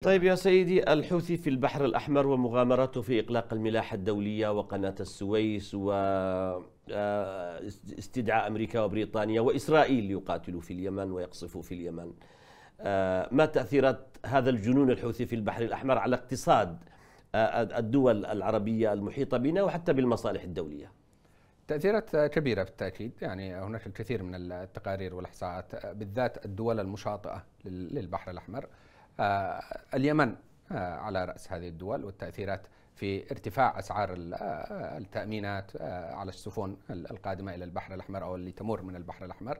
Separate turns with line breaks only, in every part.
طيب يا سيدي الحوثي في البحر الأحمر ومغامرته في إغلاق الملاحة الدولية وقناة السويس واستدعاء آه، أمريكا وبريطانيا وإسرائيل يقاتلوا في اليمن ويقصفوا في اليمن آه، ما تأثيرات هذا الجنون الحوثي في البحر الأحمر على اقتصاد آه، الدول العربية المحيطة بنا وحتى بالمصالح الدولية تأثيرات كبيرة بالتأكيد يعني هناك الكثير من التقارير
والإحصاءات بالذات الدول المشاطئة للبحر الأحمر آه، اليمن آه، على رأس هذه الدول والتأثيرات في ارتفاع أسعار آه، التأمينات على السفن القادمة إلى البحر الأحمر أو اللي تمر من البحر الأحمر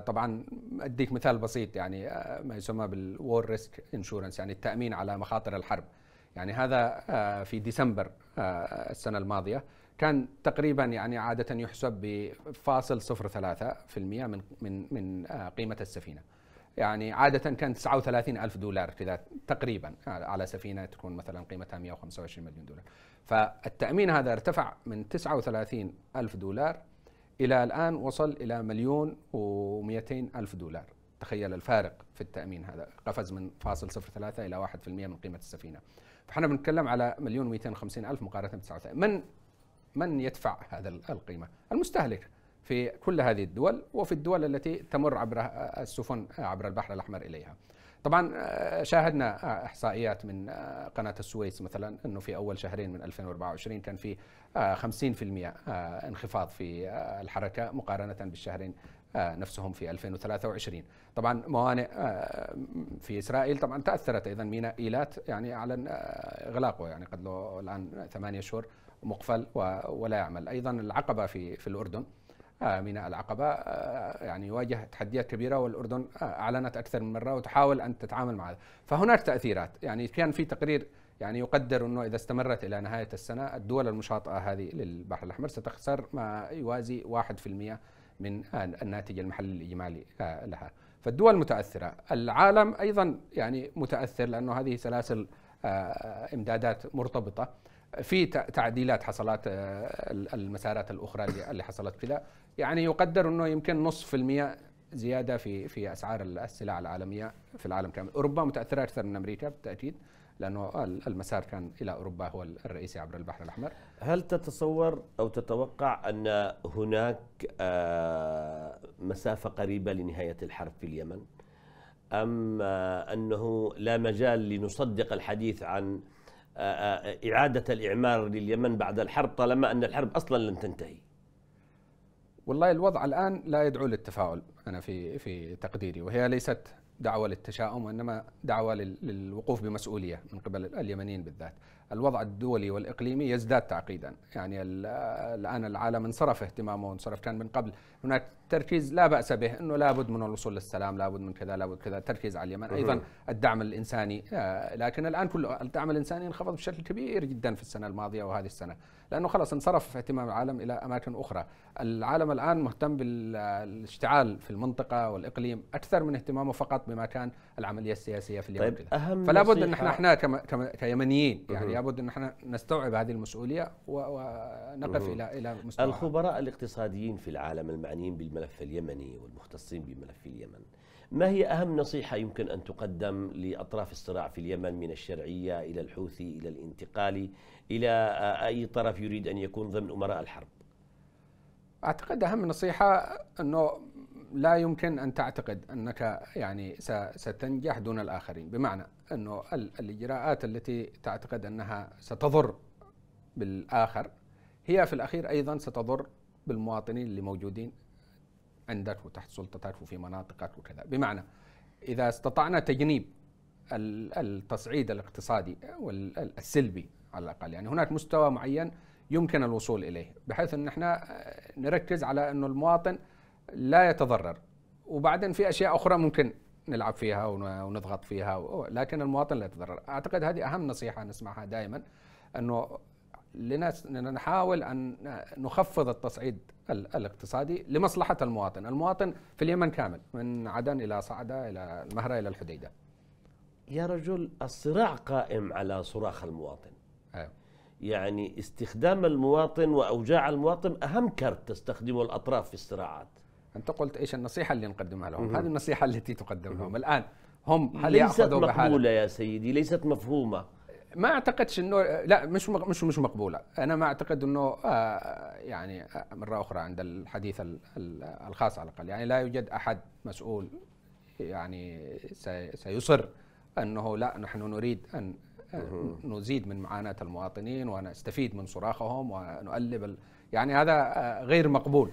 طبعا أديك مثال بسيط يعني ما يسمى بالوور ريسك انشورنس يعني التأمين على مخاطر الحرب يعني هذا في ديسمبر السنة الماضية كان تقريبا يعني عادة يحسب بفاصل صفر ثلاثة في المئة من من من قيمة السفينة يعني عادة كانت 39 ألف دولار في ذات تقريبا على سفينة تكون مثلا قيمتها 125 مليون دولار فالتأمين هذا ارتفع من 39 ألف دولار إلى الآن وصل إلى مليون و ألف دولار تخيل الفارق في التأمين هذا قفز من فاصل صفر ثلاثة إلى واحد في المئة من قيمة السفينة فإحنا بنتكلم على مليون و ألف مقارنة 39 من من يدفع هذا القيمة المستهلك في كل هذه الدول وفي الدول التي تمر عبر السفن عبر البحر الأحمر إليها طبعا آه، شاهدنا آه، احصائيات من آه، قناه السويس مثلا انه في اول شهرين من 2024 كان في 50% انخفاض في الحركه مقارنه بالشهرين نفسهم في 2023 طبعا موانئ في اسرائيل طبعا تاثرت ايضا ميناء ايلات يعني اعلن اغلاقه يعني قد له الان ثمانية اشهر مقفل ولا يعمل ايضا العقبه في في الاردن آه، من العقبة آه، آه، يعني يواجه تحديات كبيرة والأردن أعلنت أكثر من مرة وتحاول أن تتعامل مع فهناك تأثيرات يعني كان في تقرير يعني يقدر أنه إذا استمرت إلى نهاية السنة الدول المشاطئة هذه للبحر الأحمر ستخسر ما يوازي 1% من الناتج المحلي الإجمالي لها فالدول متأثرة العالم أيضا يعني متأثر لأنه هذه سلاسل امدادات مرتبطة في تعديلات حصلت آه، المسارات الاخرى اللي حصلت كذا يعني يقدر انه يمكن نصف في المئه زياده في في اسعار السلع العالميه في العالم كامل، اوروبا متاثره اكثر من امريكا بالتاكيد لانه المسار كان الى اوروبا هو الرئيسي عبر البحر الاحمر.
هل تتصور او تتوقع ان هناك آه، مسافه قريبه لنهايه الحرب في اليمن؟ ام آه، انه لا مجال لنصدق الحديث عن إعادة الإعمار لليمن بعد الحرب طالما أن الحرب أصلا لن تنتهي والله الوضع الآن
لا يدعو للتفاؤل أنا في في تقديري وهي ليست دعوة للتشاؤم وإنما دعوة للوقوف بمسؤولية من قبل اليمنيين بالذات الوضع الدولي والإقليمي يزداد تعقيدا يعني الآن العالم انصرف اهتمامه وانصرف كان من قبل هناك تركيز لا بأس به أنه لابد من الوصول للسلام لابد من كذا لابد كذا تركيز على اليمن أيضا الدعم الإنساني آه، لكن الآن كل الدعم الإنساني انخفض بشكل كبير جدا في السنة الماضية وهذه السنة لأنه خلاص انصرف اهتمام العالم إلى أماكن أخرى العالم الآن مهتم بالاشتعال في المنطقة والإقليم أكثر من اهتمامه فقط بما كان العمليه السياسيه في اليمن طيب أهم فلا بد ان احنا احنا كيمنيين يعني لابد ان احنا نستوعب هذه المسؤوليه ونقف الى الى مستوى الخبراء
الاقتصاديين في العالم المعنيين بالملف اليمني والمختصين بملف اليمن ما هي أهم نصيحة يمكن أن تقدم لأطراف الصراع في اليمن من الشرعية إلى الحوثي إلى الانتقالي إلى أي طرف يريد أن يكون ضمن أمراء الحرب؟
أعتقد أهم نصيحة أنه لا يمكن ان تعتقد انك يعني ستنجح دون الاخرين بمعنى انه الاجراءات التي تعتقد انها ستضر بالاخر هي في الاخير ايضا ستضر بالمواطنين اللي موجودين عندك وتحت سلطتك وفي مناطقك وكذا بمعنى اذا استطعنا تجنيب التصعيد الاقتصادي والسلبي على الاقل يعني هناك مستوى معين يمكن الوصول اليه بحيث ان احنا نركز على انه المواطن لا يتضرر وبعدين في اشياء اخرى ممكن نلعب فيها ونضغط فيها لكن المواطن لا يتضرر اعتقد هذه اهم نصيحه نسمعها دائما انه لنحاول نحاول ان نخفض التصعيد الاقتصادي لمصلحه المواطن، المواطن في اليمن
كامل من عدن الى صعده الى المهره الى الحديده. يا رجل الصراع قائم على صراخ المواطن. أيوه. يعني استخدام المواطن واوجاع المواطن اهم كرت تستخدمه الاطراف في الصراعات. انت قلت ايش النصيحه اللي نقدمها لهم هذه النصيحه التي تقدم لهم الان هم هل ليست مقبوله يا سيدي
ليست مفهومه ما اعتقدش انه لا مش مش مش مقبوله انا ما اعتقد انه آه يعني آه، مره اخرى عند الحديث الخاص على الاقل يعني لا يوجد احد مسؤول يعني سيصر انه لا نحن نريد ان آه، نزيد من معاناه المواطنين ونستفيد من صراخهم ونؤلب يعني هذا آه، غير مقبول